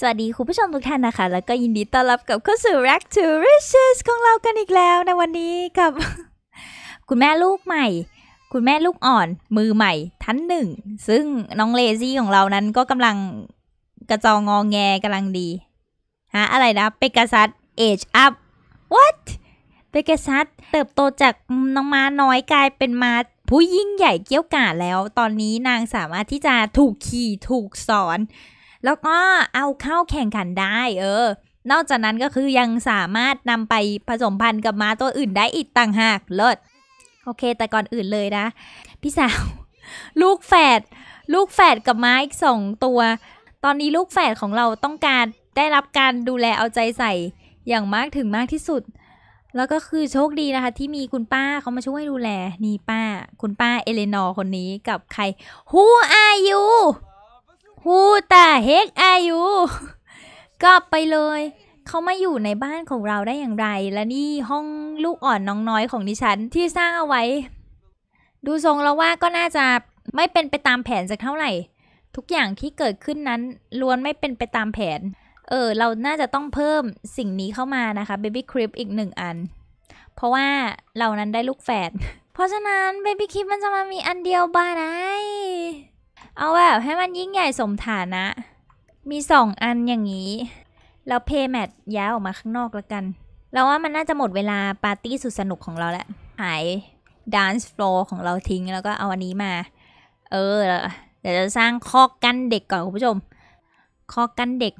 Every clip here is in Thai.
สวัสดีคุณผู้ชมทุกท่านนะคะ แล้วก็ยินดีต้อนรับกับเข้าสู่ Rack to Riches ของเรากันอีกแล้วในวันนี้กับ คุณแม่ลูกใหม่ คุณแม่ลูกอ่อน มือใหม่ท่านหนึ่งซึ่งน้องเลซี่ของเรานั้นก็กำลังกระจองงอแงกำลังดีฮะอะไรนะเปกาซัสเอจอัพ what เปกาซัสเติบโตจากน้องม้าน้อยกลายเป็นม้าผู้ยิ่งใหญ่เกี้ยวกาดแล้ว ตอนนี้นางสามารถที่จะถูกขี่ถูกสอนแล้วก็เอาเข้าแข่งขันได้ เออ นอกจากนั้นก็คือยังสามารถนำไปผสมพันธุ์กับม้าตัวอื่นได้อีกต่างหากเลิศโอเค แต่ก่อนอื่นเลยนะพี่สาว ลูกแฝดลูกแฝดกับม้าอีกสองตัว ตอนนี้ลูกแฝดของเราต้องการได้รับการดูแลเอาใจใส่ อย่างมากถึงมากที่สุด แล้วก็คือโชคดีนะคะ ที่มีคุณป้าเขามาช่วยดูแลนี่ป้า คุณป้าเอเลนอร์คนนี้กับใคร Who are you ฮู o the heck are y o ก็ไปเลย เขามาอยู่ในบ้านของเราได้อย่างไร และนี่ห้องลูกอ่อนน้องน้อยของดิฉันที่สร้างเอาไว้ ดูทรงแล้วว่าก็น่าจะไม่เป็นไปตามแผนสักเท่าไหร่ ทุกอย่างที่เกิดขึ้นนั้น ล้วนไม่เป็นไปตามแผน เออ เราน่าจะต้องเพิ่มสิ่งนี้เข้ามานะคะ Baby Crib อีกหนึ่งอัน เพราะว่าเรานั้นได้ลูกแฝดเพราะฉะนั้น Baby Crib มันจะมามีอันเดียวบ้าไดเอาแบบให้มันยิ่งใหญ่สมฐานะ มีสองอันอย่างนี้แล้วเพย์แมทย้ายออกมาข้างนอกแล้วกัน เราว่า มันน่าจะหมดเวลาปาร์ตี้สุดสนุกของเราแล้วหายดานซ์ฟลอร์ของเราทิ้ง แล้วก็เอาอันนี้มา เออ เดี๋ยวจะสร้างคอกกั้นเด็กก่อนคุณผู้ชม คอกกั้นเด็ก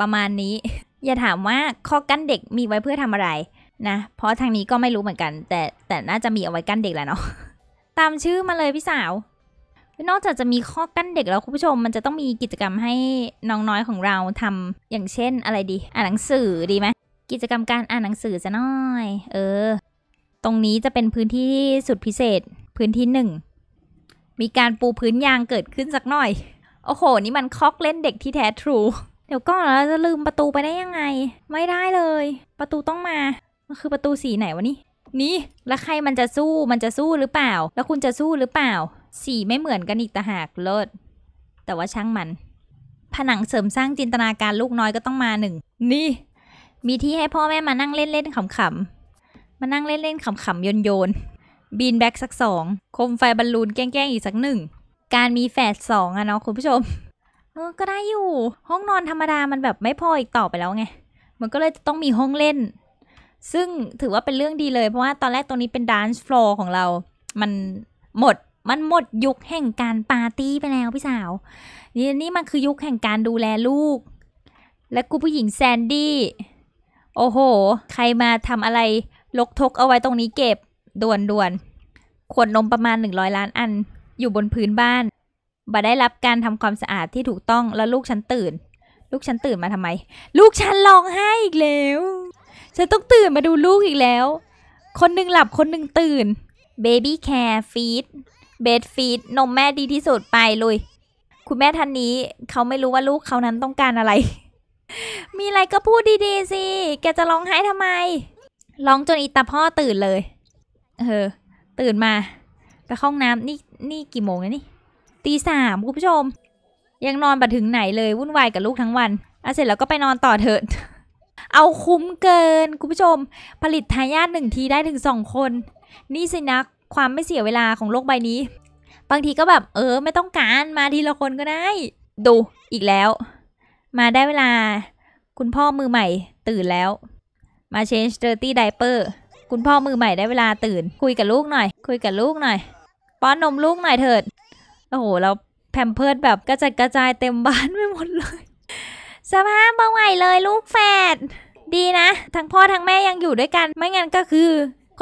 ประมาณนี้ อย่าถามว่าคอกกั้นเด็กมีไว้เพื่อทำอะไรนะ เพราะทางนี้ก็ไม่รู้เหมือนกัน แต่แต่น่าจะมีเอาไว้กั้นเด็กแหละเนาะ ตามชื่อมาเลยพี่สาวนอกจากจะมีข้อกั้นเด็กแล้วคุณผู้ชมมันจะต้องมีกิจกรรมให้น้องน้อยของเราทำอย่างเช่นอะไรดีอ่านหนังสือดีไหมกิจกรรมการอ่านหนังสือจะน้อย เออ ตรงนี้จะเป็นพื้นที่สุดพิเศษ พื้นที่หนึ่ง มีการปูพื้นยางเกิดขึ้นสักหน่อย โอ้โห นี่มันคอกเล่นเด็กที่แท้ทรู เดี๋ยวก่อนเราจะลืมประตูไปได้ยังไง ไม่ได้เลย ประตูต้องมามันคือประตูสีไหนวะนี่นี่แล้วใครมันจะสู้มันจะสู้หรือเปล่า แล้วคุณจะสู้หรือเปล่าสีไม่เหมือนกันอีกต่หากเลิศแต่ว่าช่างมัน ผนังเสริมสร้างจินตนาการลูกน้อยก็ต้องมาหนึ่งนี่ มีที่ให้พ่อแม่มานั่งเล่นเล่นขำ ๆ มานั่งเล่นเล่นขำๆโยนโยนบีนแบ็กสักสองคมไฟบอลลูนแกล้งๆ อีกสักหนึ่งการมีแฝดสองอะเนาะ คุณผู้ชมเออก็ได้อยู่ ห้องนอนธรรมดามันแบบไม่พออีกต่อไปแล้วไงมันก็เลยต้องมีห้องเล่น ซึ่งถือว่าเป็นเรื่องดีเลยเพราะว่าตอนแรกตรงนี้เป็นดานซ์ฟลอร์ของเรามันหมดมันหมดยุคแห่งการปาร์ตี้ไปแล้วพี่สาว นี่นี่มันคือยุคแห่งการดูแลลูก และกูผู้หญิงแซนดี้ โอ้โห ใครมาทำอะไร ลกทก เอาไว้ตรงนี้เก็บด่วนด่วนขวดนมประมาณ 100 ล้านอัน อยู่บนพื้นบ้าน บ่ได้รับการทำความสะอาดที่ถูกต้อง แล้วลูกฉันตื่น ลูกฉันตื่นมาทำไม ลูกฉันร้องไห้อีกแล้ว ฉันต้องตื่นมาดูลูกอีกแล้ว คนหนึ่งหลับคนหนึ่งตื่น Baby Care Feed เบสฟีดนมแม่ดีที่สุดไปลุยคุณแม่ท่านนี้ เขาไม่รู้ว่าลูกเขานั้นต้องการอะไร มีอะไรก็พูดดีๆสิ แกจะร้องไห้ทำไมร้องจนอีตาพ่อตื่นเลย เออ ตื่นมาไปห้องน้ำนี่ นี่กี่โมงแล้วนี่ตีสามคุณผู้ชม ยังนอนบัดถึงไหนเลยวุ่นวายกับลูกทั้งวันอ่ะเสร็จแล้วก็ไปนอนต่อเถอะ เอาคุ้มเกิน คุณผู้ชม ผลิตทายาทหนึ่งทีได้ถึงสองคน นี่สินะความไม่เสียเวลาของโลกใบนี้ บางทีก็แบบเออไม่ต้องการมาทีละคนก็ได้ ดูอีกแล้ว มาได้เวลา คุณพ่อมือใหม่ตื่นแล้ว มา change dirty diaper คุณพ่อมือใหม่ได้เวลาตื่นคุยกับลูกหน่อย คุยกับลูกหน่อยป้อนนมลูกหน่อยเถิด โอ้โห แล้วแพมเพิร์ดแบบกระจัดกระจายเต็มบ้านไปหมดเลย สภาพเมาใหม่เลยลูกแฝดดีนะทั้งพ่อทั้งแม่ยังอยู่ด้วยกันไม่งั้นก็คือ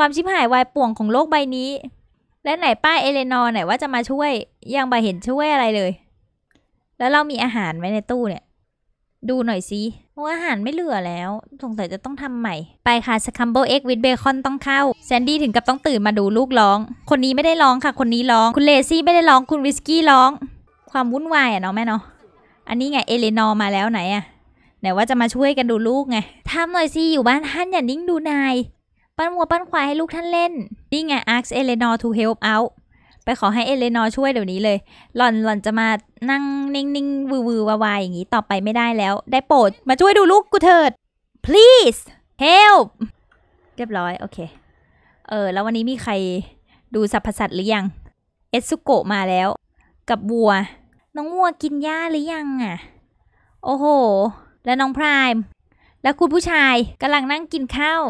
ความชิบหายวายป่วงของโลกใบนี้ และไหนป้าเอเลนอร์ไหนว่าจะมาช่วย ยังบ่เห็นช่วยอะไรเลย แล้วเรามีอาหารไว้ในตู้เนี่ย ดูหน่อยซิว่าอาหารไม่เหลือแล้วสงสัยจะต้องทำใหม่ ไปค่ะสคัมเบิลเอ็กวิดเบคอนต้องเข้า แซนดี้ถึงกับต้องตื่นมาดูลูกร้อง คนนี้ไม่ได้ร้องค่ะ คนนี้ร้องคุณเลซี่ไม่ได้ร้องคุณวิสกี้ร้อง ความวุ่นวายอะเนาะแม่เนาะอันนี้ไงเอเลนอร์มาแล้วไหนอะไหนว่าจะมาช่วยกันดูลูกไงทำหน่อยสิอยู่บ้านท่านอย่านิ่งดูนายปั้นวัวปั้นควายให้ลูกท่านเล่น นี่ไง ask Eleanor to help out ไปขอให้เอเลนอร์ช่วยเดี๋ยวนี้เลย หล่อนหล่อนจะมานั่งนิ่งนิ่งวูวูวาวายอย่างนี้ ต่อไปไม่ได้แล้ว ได้โปรด มาช่วยดูลูกกูเถิด please help เรียบร้อย โอเค เออ แล้ววันนี้มีใครดูสัพพสัตหรือยัง เอสุโกะมาแล้ว กับวัว น้องวัวกินหญ้าหรือยังอ่ะ โอ้โห แล้วน้องพรายแล้วคุณผู้ชายกำลังนั่งกินข้าว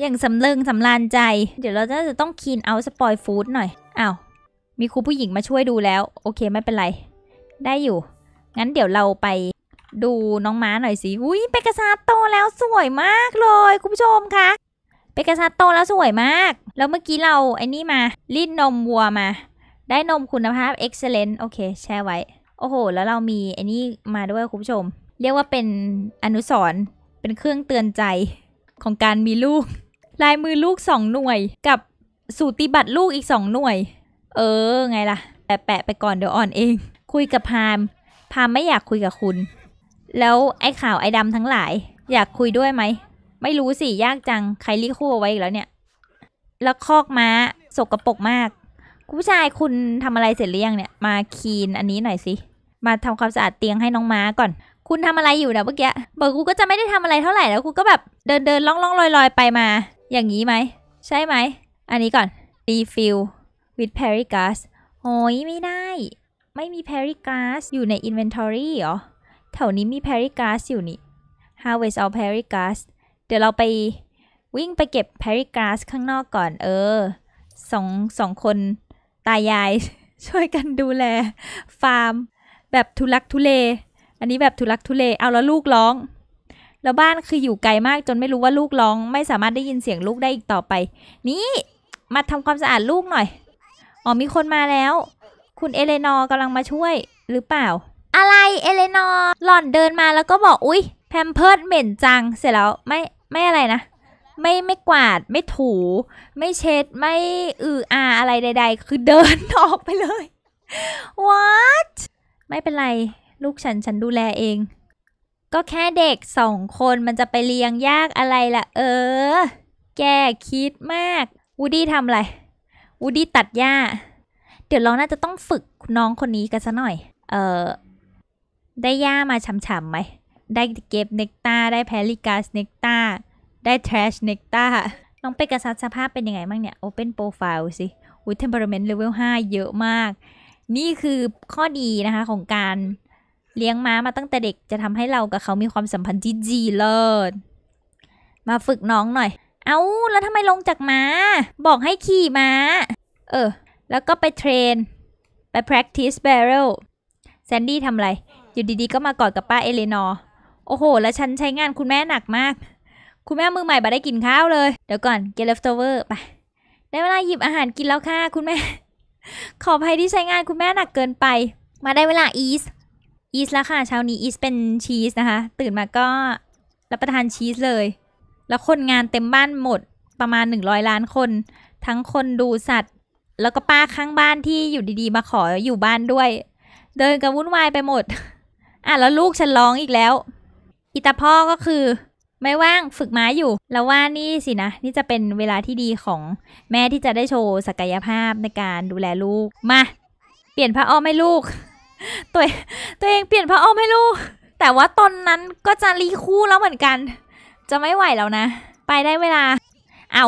อย่างสำเริงสำลานใจ เดี๋ยวเราจะต้องคีนเอาสปอยฟู้ดหน่อย อ้าว มีครูผู้หญิงมาช่วยดูแล้วโอเคไม่เป็นไร ได้อยู่ งั้นเดี๋ยวเราไปดูน้องม้าหน่อยสิ อุ้ยเปกาซาโตแล้วสวยมากเลย คุณผู้ชมคะ เปกาซาโตแล้วสวยมาก แล้วเมื่อกี้เรา ไอ้นี่มารีดนมวัวมา ได้นมคุณภาพ็กเซเลนต์โอเค แช่ไว้ โอ้โห แล้วเรามีไอ้นี่มาด้วยคุณผู้ชม เรียกว่าเป็นอนุสรเป็นเครื่องเตือนใจของการมีลูก ลายมือลูกสองหน่วยกับสูติบัตรลูกอีกสองหน่วย เออ ไงล่ะแปะแปะไปก่อนเดี๋ยวอ่อนเอง คุยกับพามพามไม่อยากคุยกับคุณ แล้วไอ้ข่าวไอ้ดำทั้งหลายอยากคุยด้วยไหมไม่รู้สิยากจังใครรีคู่เอาไว้อีกแล้วเนี่ยแล้วคอกม้าสกรปรกมากผู้ชายคุณทำอะไรเสร็จหรือยังเนี่ย มาคีนอันนี้หน่อยสิมาทำความสะอาดเตียงให้น้องม้าก่อนคุณทำอะไรอยู่นะเมื่อกี้ บอกกูก็จะไม่ได้ทำอะไรเท่าไหร่แล้วกูก็แบบเดินเดินล่องล่องลอยลอยไปมา อย่างนี้ไหมใช่ไหม อันนี้ก่อน refill with Perry gas โอ้ยไม่ได้ ไม่มี Perry gas อยู่ใน inventory หรอแถวนี้มี Perry gas อยู่นี่ harvest all Perry gas เดี๋ยวเราไปวิ่งไปเก็บ Perry gas ข้างนอกก่อน เออสองสองคนตายายช่วยกันดูแลฟาร์มแบบทุลักทุเลอันนี้แบบทุลักทุเล เอาแล้วลูกร้อง แล้วบ้านคืออยู่ไกลมากจนไม่รู้ว่าลูกร้อง ไม่สามารถได้ยินเสียงลูกได้อีกต่อไป นี่มาทำความสะอาดลูกหน่อย อ๋อมีคนมาแล้ว คุณเอเลนอร์กำลังมาช่วยหรือเปล่า อะไรเอเลนอร์ หล่อนเดินมาแล้วก็บอกอุ๊ย แพมเพิร์ดเหม็นจังเสร็จแล้ว ไม่ ไม่อะไรนะไม่ไม่กวาด ไม่ถู ไม่เช็ดไม่อืออาอะไรใดๆคือเดินออกไปเลย what ไม่เป็นไรลูกฉัน ฉันดูแลเอง ก็แค่เด็กสองคนมันจะไปเลี้ยงยากอะไรล่ะ เออ แกคิดมาก วูดี้ทำอะไร วูดี้ตัดหญ้า เดี๋ยวเราน่าจะต้องฝึกน้องคนนี้กันซะหน่อย เออ ได้หญ้ามาฉ่ำๆไหม ได้เก็บเนกตาได้แพลิกาสเนกตาได้ทรชเนกตาน้องเปกัสสภาพเป็นยังไงบ้างเนี่ยโอเปนโปรไฟล์สิอุมเ t อร์เมนต์เลเวลห้าเยอะมาก นี่คือข้อดีนะคะของการเลี้ยงม้ามาตั้งแต่เด็กจะทำให้เรากับเขามีความสัมพันธ์ที่ดีเลิศมาฝึกน้องหน่อย เอา้า แล้วทำไมลงจากมา้า บอกให้ขี่มา้า เออ แล้วก็ไปเทรน ไป practice barrel แซนดี้ทำอะไร อยู่ดี ๆ ก็มากอดกับป้าเอเลนอร์ โอ้โห แล้วฉันใช้งานคุณแม่หนักมาก คุณแม่มือใหม่บาได้กินข้าวเลย เดี๋ยวก่อน get leftover ไป ได้เวลาหยิบอาหารกินแล้วค่ะคุณแม่ ขออภัยที่ใช้งานคุณแม่หนักเกินไป มาได้เวลา eat อีสแล้วค่ะเช้านี้อีสเป็นชีสนะคะตื่นมาก็รับประทานชีสเลย แล้วคนงานเต็มบ้านหมดประมาณ 100 ล้านคน ทั้งคนดูสัตว์ แล้วก็ป้าข้างบ้านที่อยู่ดีๆ มาขออยู่บ้านด้วยเดินกันวุ่นวายไปหมดอ่ะแล้วลูกฉันร้องอีกแล้วอิตาพ่อก็คือไม่ว่างฝึกม้าอยู่ แล้วว่านี่สินะ นี่จะเป็นเวลาที่ดีของแม่ที่จะได้โชว์ศักยภาพในการดูแลลูกมาเปลี่ยนผ้าอ้อมให้ลูกตัวตัวเองเปลี่ยนพระอ้อมให้ลูก แต่ว่าตอนนั้นก็จะรีคู่แล้วเหมือนกัน จะไม่ไหวแล้วนะ ไปได้เวลา เอา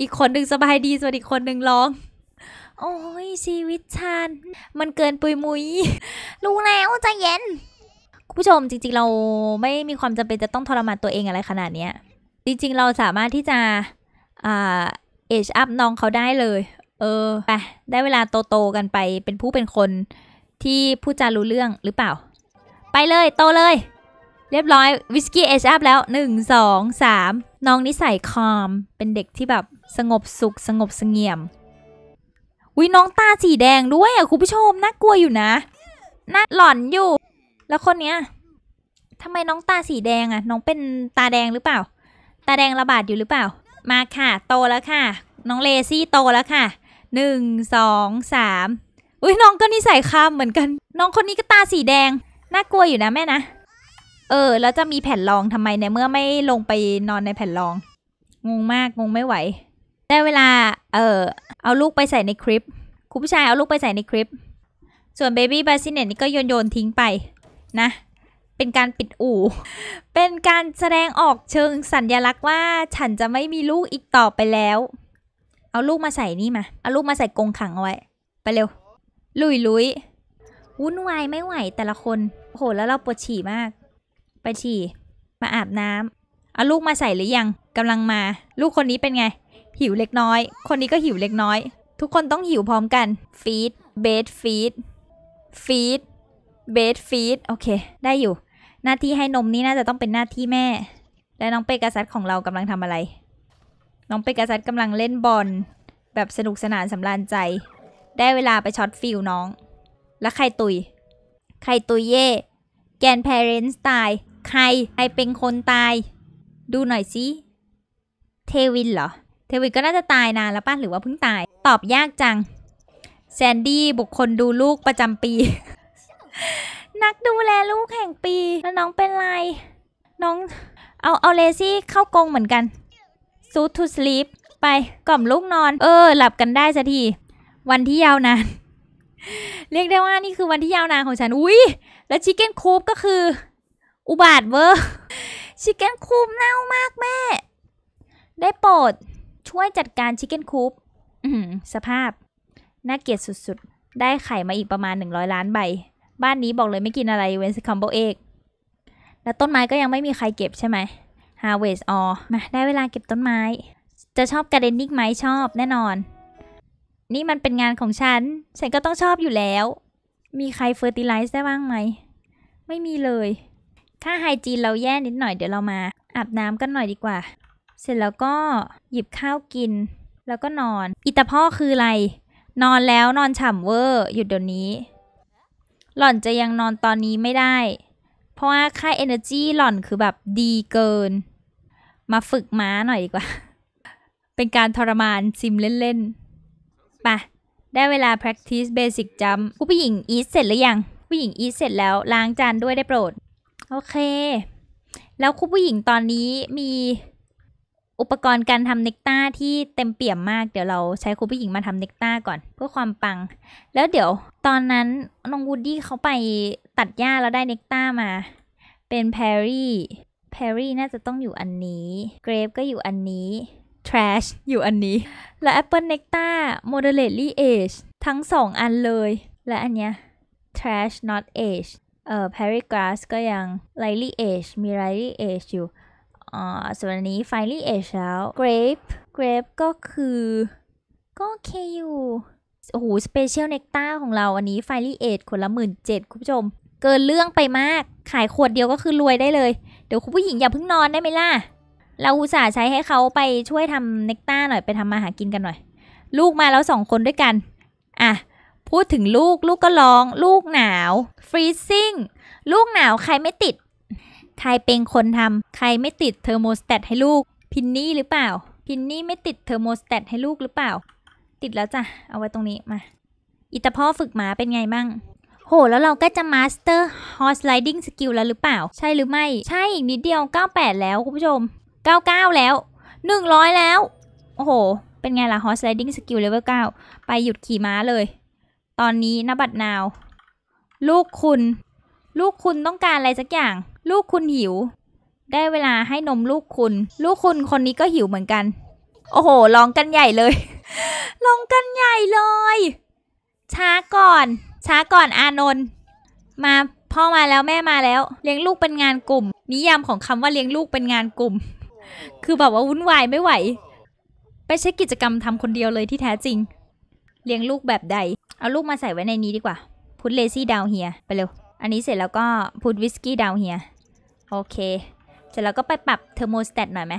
อีกคนหนึ่งสบายดีส่วนอีกคนหนึ่งร้อง โอ้ยชีวิตฉันมันเกินปุยมุย รู้แล้วใจเย็น คุณผู้ชมจริงๆเราไม่มีความจำเป็นจะต้องทรมานตัวเองอะไรขนาดนี้จริง ๆเราสามารถที่จะเอชอัพน้องเขาได้เลย เออไปได้เวลาโตๆกันไปเป็นผู้เป็นคนที่ผู้จารู้เรื่องหรือเปล่า ไปเลยโตเลย เรียบร้อยวิสกี้เอชอัพแล้ว 1 2 3 น้องนิสัยคอม เป็นเด็กที่แบบสงบสุขสงบสงเงียมวิน้องตาสีแดงด้วยอ่ะคุณผู้ชม น่ากลัวอยู่นะ น่าหลอนอยู่ แล้วคนเนี้ยทำไมน้องตาสีแดงอ่ะ น้องเป็นตาแดงหรือเปล่า ตาแดงระบาดอยู่หรือเปล่า มาค่ะ โตแล้วค่ะ น้องเลซี่โตแล้วค่ะหนึ่งสองสามอุ้ยน้องก็นิสัยคามเหมือนกัน น้องคนนี้ก็ตาสีแดง น่ากลัวอยู่นะแม่นะ เออแล้วจะมีแผ่นรองทำไมในเมื่อไม่ลงไปนอนในแผ่นรอง งงมาก งงไม่ไหวได้เวลา เออเอาลูกไปใส่ในคลิป คุณผู้ชายเอาลูกไปใส่ในคลิป ส่วนเบบี้บาซิเนตนี่ก็โยนโยนทิ้งไป นะ เป็นการปิดอู่ เป็นการแสดงออกเชิงสัญญลักษณ์ว่าฉันจะไม่มีลูกอีกต่อไปแล้ว เอาลูกมาใส่นี่มา เอาลูกมาใส่กรงขังเอาไว้ ไปเร็วลุยลุยวุ่นวายไม่ไหวแต่ละคนโหแล้วเราปวดฉี่มาก ไปฉี่มาอาบน้ำเอาลูกมาใส่หรือยัง กำลังมา ลูกคนนี้เป็นไง หิวเล็กน้อย คนนี้ก็หิวเล็กน้อย ทุกคนต้องหิวพร้อมกันฟีดเบสฟีดฟีดเบสฟีดโอเค ได้อยู่ หน้าที่ให้นมนี่น่าจะต้องเป็นหน้าที่แม่ และน้องเปกัสัตของเรากำลังทำอะไร น้องเปกัสัตกำลังเล่นบอลแบบสนุกสนานสำราญใจได้เวลาไปช็อตฟิลน้อง แล้วใครตุย ใครตุยเย่แกนเพเรนส์ตาย ใครใครเป็นคนตาย ดูหน่อยสิ เทวินเหรอ เทวินก็น่าจะตายนานแล้วป่ะ หรือว่าเพิ่งตาย ตอบยากจัง แซนดี้บุคคลดูลูกประจำปี นักดูแลลูกแห่งปีแล้วน้องเป็นไร น้อง เอา เอาเลซี่เข้ากงเหมือนกันซูทูสลีปไปกล่อมลูกนอน เออ หลับกันได้สักทีวันที่ยาวนาน เรียกได้ว่านี่คือวันที่ยาวนานของฉัน อุ้ยและชิคเก้นคูปก็คือ อุบาทเวอร์ชิคเก้นคูปเน่ามากแม่ ได้โปรดช่วยจัดการชิคเก้นคูปสภาพ น่าเกลียดสุดๆ ได้ไข่มาอีกประมาณ 100 ล้านใบ บ้านนี้บอกเลยไม่กินอะไรเว้นสคัมโบเอกแล้วต้นไม้ก็ยังไม่มีใครเก็บใช่ไหมฮา r v e s อ all มา ได้เวลาเก็บต้นไม้ จะชอบการ์เดนนิ่งไหมชอบแน่นอนนี่มันเป็นงานของฉัน ฉันก็ต้องชอบอยู่แล้ว มีใครเฟอร์ติไลซ์ได้บ้างไหม ไม่มีเลย ถ้าไฮจีนเราแย่นิดหน่อยเดี๋ยวเรามา อาบน้ำกันหน่อยดีกว่า เสร็จแล้วก็หยิบข้าวกิน แล้วก็นอน อิตาพ่อคืออะไร นอนแล้วนอนฉ่ำเวอร์ หยุดเดี๋ยวนี้ หล่อนจะยังนอนตอนนี้ไม่ได้ เพราะว่าค่า Energy หล่อนคือแบบดีเกิน มาฝึกม้าหน่อยดีกว่า เป็นการทรมานซิมเล่นๆปะได้เวลา practice basic jump ผู้ผู้หญิง eat เสร็จหรือยังผู้หญิง eat เสร็จแล้วล้างจานด้วยได้โปรดโอเคแล้วคุณผู้หญิงตอนนี้มีอุปกรณ์การทำเนกต้าที่เต็มเปี่ยมมากเดี๋ยวเราใช้คุณผู้หญิงมาทำเนกต้าก่อนเพื่อความปัง แล้วเดี๋ยวตอนนั้นน้องวูดดี้เขาไปตัดหญ้าแล้วได้เนกต้ามา เป็นแพรรี่แพรรี่น่าจะต้องอยู่อันนี้เกรฟก็อยู่อันนี้ Trash อยู่อันนี้ และ Apple Nectar Moderately Age ทั้งสองอันเลย และอันเนี้ย Trash Not Age เอ่อ Perry Grass ก็ยัง Lightly Age มี Lightly Age อยู่ อ่าส่วนอันนี้ Finally Age แล้ว Grape Grape ก็คือ ก็โอเคอยู่ โอ้โห special nectar ของเราอันนี้ f i n ฟ l y aged คนละหมื่นเจ็ดคุณผู้ชม เกินเรื่องไปมาก ขายขวดเดียวก็คือรวยได้เลย เดี๋ยวคุณผู้หญิงอย่าเพิ่งนอนได้ไหมล่ะเราอุตส่าห์ใช้ให้เขาไปช่วยทำเนกต้าหน่อยไปทำมาหากินกันหน่อย ลูกมาแล้วสองคนด้วยกัน อ่ะ พูดถึงลูกลูกก็ร้อง ลูกหนาวฟรีซิ่งลูกหนาวใครไม่ติด ใครเป็นคนทำใครไม่ติดเทอร์โมสแตทให้ลูก พินนี่หรือเปล่า พินนี่ไม่ติดเทอร์โมสแตทให้ลูกหรือเปล่า ติดแล้วจ้ะ เอาไว้ตรงนี้มา อิตาพ่อฝึกหมาเป็นไงบ้างโห แล้วเราก็จะมาสเตอร์ฮอร์สไลดิ้งสกิลแล้วหรือเปล่า ใช่หรือไม่ ใช่อีกนิดเดียว98 แล้วคุณผู้ชม99 แล้ว 100 แล้ว โอ้โห เป็นไงล่ะ Horse Riding Skill Level 9ไปหยุดขี่ม้าเลย ตอนนี้นบัตรนาว ลูกคุณ ลูกคุณต้องการอะไรสักอย่าง ลูกคุณหิว ได้เวลาให้นมลูกคุณ ลูกคุณคนนี้ก็หิวเหมือนกัน โอ้โหลองกันใหญ่เลยลองกันใหญ่เลย ช้าก่อน ช้าก่อนอานนท์มาพ่อมาแล้วแม่มาแล้วเลี้ยงลูกเป็นงานกลุ่ม นิยามของคำว่าเลี้ยงลูกเป็นงานกลุ่มคือแบบว่าวุ่นวายไม่ไหว ไปใช้กิจกรรมทำคนเดียวเลยที่แท้จริง เลี้ยงลูกแบบใด เอาลูกมาใส่ไว้ในนี้ดีกว่า พุทเลซี่ดาวเฮียไปเร็ว อันนี้เสร็จแล้วก็พุทวิสกี้ดาวเฮียโอเค เสร็จแล้วก็ไปปรับเทอร์โมสแตตหน่อยไหม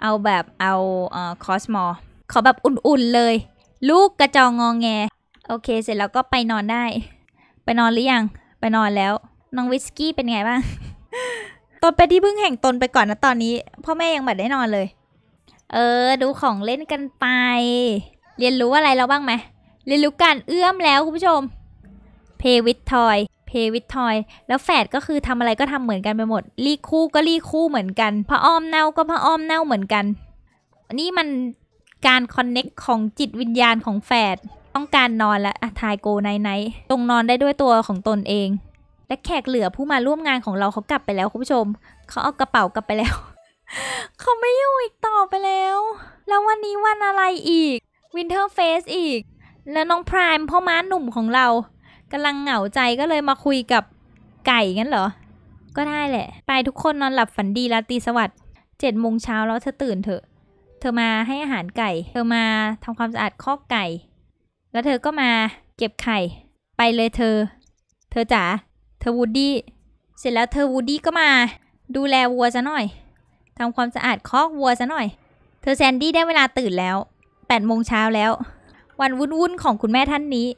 เอาแบบเอาเอ่อคอสมอขอแบบอุ่นๆเลย ลูกกระจองงองแง โอเคเสร็จแล้วก็ไปนอนได้ ไปนอนหรือยัง ไปนอนแล้วน้องวิสกี้เป็นไงบ้างนไปที่พึ่งแห่งตนไปก่อนนะตอนนี้ พ่อแม่ยังบัดได้นอนเลย เออดูของเล่นกันไป เรียนรู้อะไรแล้วบ้างไหม เรียนรู้การเอื้อมแล้วคุณผู้ชมเพวิททอยเพวิททอยแล้วแฝดก็คือทำอะไรก็ทำเหมือนกันไปหมดรีคู่ก็รีคู่เหมือนกันพระอ้อมเน่าก็พระอ้อมเน่าเหมือนกัน นี่มันการคอนเน็กของจิตวิญญาณของแฝดต้องการนอนแล้วอะทายโกไนไนตรงนอนได้ด้วยตัวของตนเองและแขกเหลือผู้มาร่วมงานของเราเขากลับไปแล้วคุณผู้ชม เขาเอากระเป๋ากลับไปแล้ว เขาไม่อยู่อีกต่อไปแล้ว แล้ววันนี้วันอะไรอีกวินเทอร์เฟสอีก แล้วน้องพรายพ่อม้าหนุ่มของเรากำลังเหงาใจก็เลยมาคุยกับไก่งั้นเหรอ ก็ได้แหละ ไปทุกคนนอนหลับฝันดี ราตรีสวัสดิ์เจ็ดโมงเช้าแล้วเธอตื่นเถอะ เธอมาให้อาหารไก่ เธอมาทำความสะอาดคอกไก่ แล้วเธอก็มาเก็บไข่ไปเลยเธอ เธอจ๋าเธอวูดดี้เสร็จแล้วเธอวูดดี้ก็มา ดูแลวัวซะหน่อยทำความสะอาดคอกวัวซะหน่อย เธอแซนดี้ได้เวลาตื่นแล้วแปดโมงเช้าแล้ว วันวุ่นวุ่นของคุณแม่ท่านนี้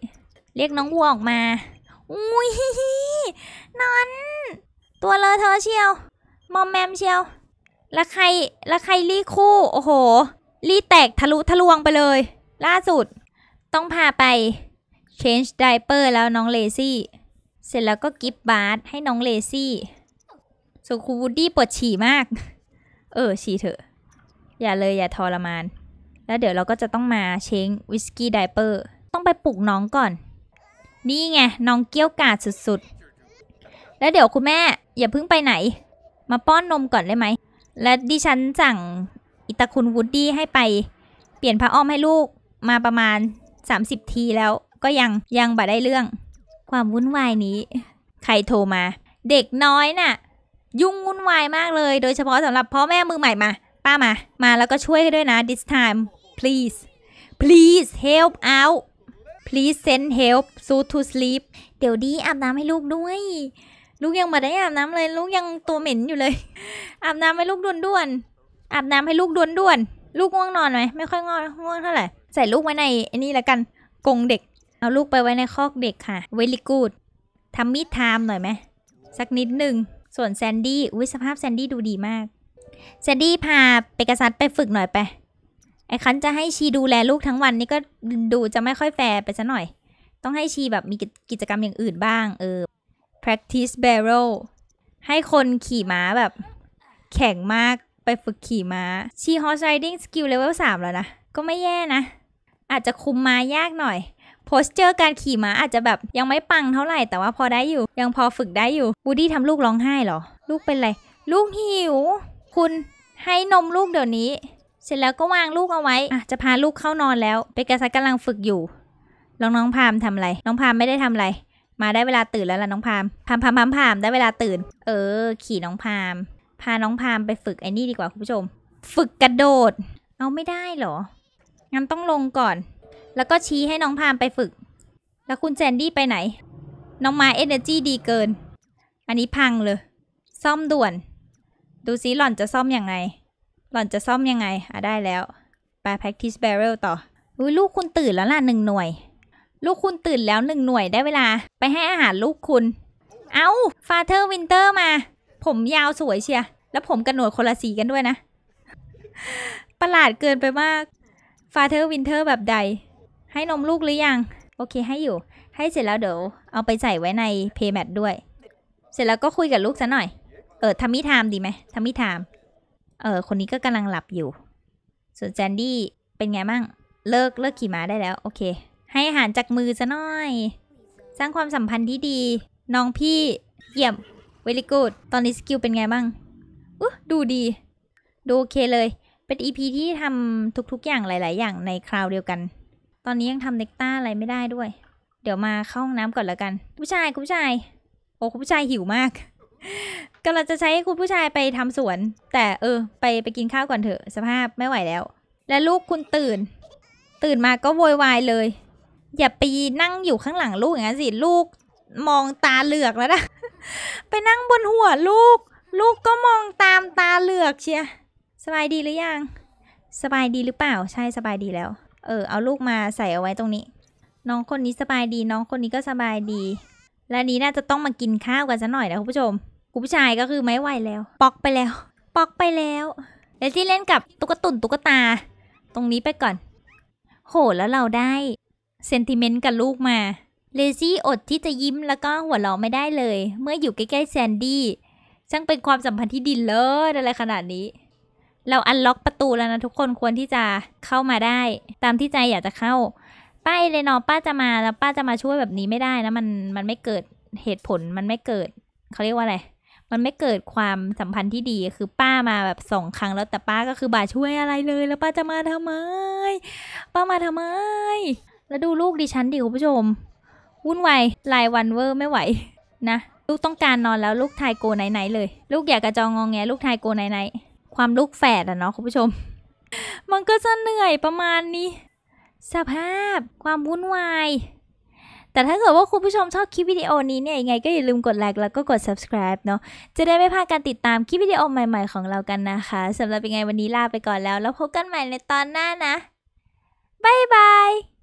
เรียกน้องวัวออกมา อุ้ยนอน ตัวเลอะเธอเชียว มอมแมมเชียวละใครละใครรีคู่ โอ้โหรีแตกทะลุทะลวงไปเลย ล่าสุด ต้องพาไป change diaper แล้วน้องเลซี่เสร็จแล้วก็กิฟต์บาร์ให้น้องเลซี่ส่วนครูวูดดี้ปวดฉี่มาก เออฉี่เถอะ อย่าเลยอย่าทรมาน แล้วเดี๋ยวเราก็จะต้องมาเช้งวิสกี้ไดเปอร์ ต้องไปปลุกน้องก่อน นี่ไงน้องเกี้ยวกาดสุดๆ แล้วเดี๋ยวคุณแม่อย่าเพิ่งไปไหน มาป้อนนมก่อนได้ไหม และดิฉันสั่งอิตาคุณวูดดี้ให้ไปเปลี่ยนผ้าอ้อมให้ลูกมาประมาณ 30 ทีแล้วก็ยังยังบ่ได้เรื่องความวุ่นวายนี้ ใครโทรมา เด็กน้อยน่ะ ยุ่งวุ่นวายมากเลย โดยเฉพาะสำหรับพ่อแม่มือใหม่มา ป้ามามาแล้วก็ช่วยด้วยนะ this time please please help out please send help so to sleep เดี๋ยวดีอาบน้ำให้ลูกด้วย ลูกยังมาได้อาบน้ำเลย ลูกยังตัวเหม็นอยู่เลย อาบน้ำให้ลูกด่วนด่วนอาบน้ำให้ลูกด่วนด่วนลูกง่วงนอนไหมไม่ค่อยง่วงง่วงเท่าไหร่ใส่ลูกไว้ใน อันนี้แล้วกันกงเด็กเอาลูกไปไว้ในคอกเด็กค่ะ เวลิกูดทำมีดไทม์หน่อยไหม สักนิดหนึ่ง ส่วนแซนดี้ อุ้ยสภาพแซนดี้ดูดีมาก แซนดี้พาเปกซัสไปฝึกหน่อยไป ไอ้คันจะให้ชีดูแลลูกทั้งวันนี่ก็ดูจะไม่ค่อยแฟร์ไปซะหน่อย ต้องให้ชีแบบมีกิจกรรมอย่างอื่นบ้าง เออ practice barrel ให้คนขี่ม้าแบบ แข็งมากไปฝึกขี่ม้า ชี horse riding skill level 3แล้วนะ ก็ไม่แย่นะ อาจจะคุมม้ายากหน่อยโพสเจอร์ การขี่ม้าอาจจะแบบยังไม่ปังเท่าไหร่แต่ว่าพอได้อยู่ ยังพอฝึกได้อยู่บูดี้ทำลูกร้องไห้เหรอ ลูกเป็นไร ลูกหิว คุณให้นมลูกเดี๋ยวนี้ เสร็จแล้วก็วางลูกเอาไว้อ่ะจะพาลูกเข้านอนแล้วเปกัสกำลังฝึกอยู่ลองน้องพามทำอะไร น้องพามไม่ได้ทำอะไร มาได้เวลาตื่นแล้วล่ะน้องพามพามพามพามพามได้เวลาตื่น เออ ขี่น้องพามพาน้องพามไปฝึกไอ้นี่ดีกว่าคุณผู้ชม ฝึกกระโดดเอาไม่ได้เหรองั้นต้องลงก่อนแล้วก็ชี้ให้น้องพามไปฝึก แล้วคุณแจนดี้ไปไหน น้องมาเอเนอร์จีดีเกิน อันนี้พังเลย ซ่อมด่วน ดูซิหล่อนจะซ่อมอยังไง หล่อนจะซ่อมยังไงอ่ะได้แล้ว ไป practice barrel ต่อ อุ้ยลูกคุณตื่นแล้วล่ะหนึ่งหน่วย ลูกคุณตื่นแล้วหนึ่งหน่วยได้เวลา ไปให้อาหารลูกคุณ เอา้าฟาเธอร์วินเตอร์มา ผมยาวสวยเชียแล้วผมกระหนวดคนละสีกันด้วยนะ ประหลาดเกินไปมากฟาเธอร์วินเทอร์แบบใดให้นมลูกหรือยัง โอเคให้อยู่ ให้เสร็จแล้วเดี๋ยว เอาไปใส่ไว้ในเพย์แมทด้วย เสร็จแล้วก็คุยกับลูกซะหน่อย เออทำมิทามดีไหม ทำมิทาม เออคนนี้ก็กำลังหลับอยู่ ส่วนแจนดี้เป็นไงมั่งเลิกเลิกขี่ม้าได้แล้ว โอเค ให้อาหารจากมือซะหน่อย สร้างความสัมพันธ์ที่ดีน้องพี่เยี่ยม เวลิกูดตอนนี้สกิลเป็นไงบ้างอู้ดูดี ดูโอเคเลย เป็นอีพีที่ทำทุก ๆอย่างหลาย ๆ อย่างในคราวเดียวกันอนนี้ยังทำเน็กต้าอะไรไม่ได้ด้วย เดี๋ยวมาเข้าห้องน้ำก่อนละกัน ผู้ชายคุณผู้ชาย โอ้คุณผู้ชายหิวมากก็ลังจะใช้คุณผู้ชายไปทำสวน แต่เออ ไปไปกินข้าวก่อนเถอะ สภาพไม่ไหวแล้ว และลูกคุณตื่น ตื่นมาก็โวยวายเลย อย่าไปนั่งอยู่ข้างหลังลูกอย่างนั้นสิ ลูกมองตาเหลือกแล้วนะ ไปนั่งบนหัวลูก ลูกก็มองตามตาเหลือกเชียสบายดีหรือยัง สบายดีหรือเปล่า ใช่ สบายดีแล้วเออเอาลูกมาใส่เอาไว้ตรงนี้ น้องคนนี้สบายดี น้องคนนี้ก็สบายดี และนี้น่าจะต้องมากินข้าวกันซะหน่อยนะคุณผู้ชมคุณผู้ชายก็คือไม่ไหวแล้วปอกไปแล้วปอกไปแล้วและที่เล่นกับตุ๊กตุ่นตุ๊กตา ตรงนี้ไปก่อน โหแล้วเราได้เซนติเมนต์กับลูกมาเลซี่อดที่จะยิ้มแล้วก็หัวเราะไม่ได้เลย เมื่ออยู่ใกล้ๆแซนดี้ช่างเป็นความสัมพันธ์ที่ดีเลิศอะไรขนาดนี้เราอันล็อกประตูแล้วนะทุกคนควรที่จะเข้ามาได้ ตามที่ใจอยากจะเข้า ป้าเอเลนอป้าจะมาแล้วป้าจะมาช่วยแบบนี้ไม่ได้นะ มันมันไม่เกิดเหตุผลมันไม่เกิดเขาเรียกว่าอะไรมันไม่เกิดความสัมพันธ์ที่ดีคือป้ามาแบบสองครั้งแล้วแต่ป้าก็คือบาช่วยอะไรเลย แล้วป้าจะมาทำไมป้ามาทำไม แล้วดูลูกดิฉันดิคุณผู้ชมวุ่นวายลายวันเวอร์ไม่ไหวนะ ลูกต้องการนอนแล้วลูกทายโกไหนๆเลยลูกอยากกระจองงองแงลูกทายโกไหนๆความลูกแฝดอะเนาะคุณผู้ชม มันก็จะเหนื่อยประมาณนี้ สภาพ ความวุ่นวาย แต่ถ้าเกิดว่าคุณผู้ชมชอบคลิปวิดีโอนี้เนี่ย ยังไงก็อย่าลืมกดไลค์แล้วก็กด subscribe เนาะ จะได้ไม่พลาดการติดตามคลิปวิดีโอใหม่ๆของเรากันนะคะ สำหรับยังไงวันนี้ลาไปก่อนแล้ว แล้วพบกันใหม่ในตอนหน้านะ บ๊ายบาย